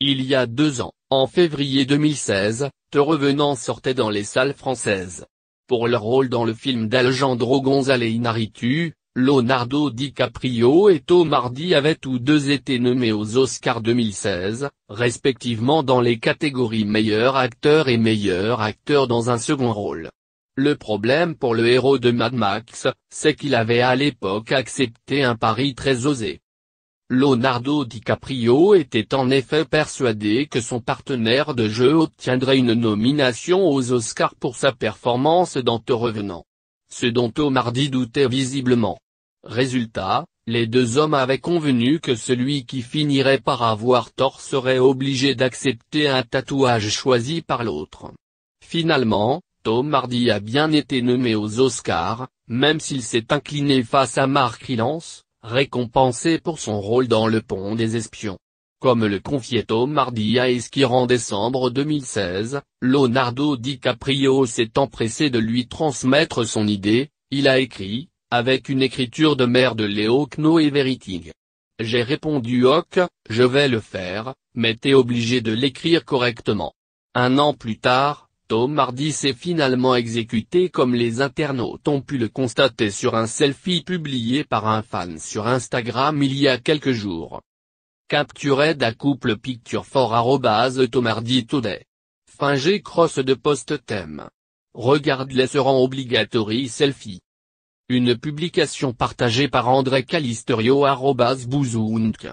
Il y a deux ans, en février 2016, Te Revenant sortait dans les salles françaises. Pour leur rôle dans le film d'Alejandro González inaritu Leonardo DiCaprio et Tom Hardy avaient tous deux été nommés aux Oscars 2016, respectivement dans les catégories meilleur acteur et meilleur acteur dans un second rôle. Le problème pour le héros de Mad Max, c'est qu'il avait à l'époque accepté un pari très osé. Leonardo DiCaprio était en effet persuadé que son partenaire de jeu obtiendrait une nomination aux Oscars pour sa performance dans Te Revenant. Ce dont Hardy doutait visiblement. Résultat, les deux hommes avaient convenu que celui qui finirait par avoir tort serait obligé d'accepter un tatouage choisi par l'autre. Finalement, Tom Hardy a bien été nommé aux Oscars, même s'il s'est incliné face à Mark Rylance, récompensé pour son rôle dans Le Pont des Espions. Comme le confiait à Esquire en décembre 2016, Leonardo DiCaprio s'est empressé de lui transmettre son idée, il a écrit, avec une écriture de mère de Léo Kno et Veritig. J'ai répondu ok, je vais le faire, mais t'es obligé de l'écrire correctement. Un an plus tard, Tom s'est finalement exécuté comme les internautes ont pu le constater sur un selfie publié par un fan sur Instagram il y a quelques jours. Capturé d'un couple picture for arrobase today. Fin G cross de post thème. Regarde les seront obligatories selfie. Une publication partagée par André Calisterio Bouzounk.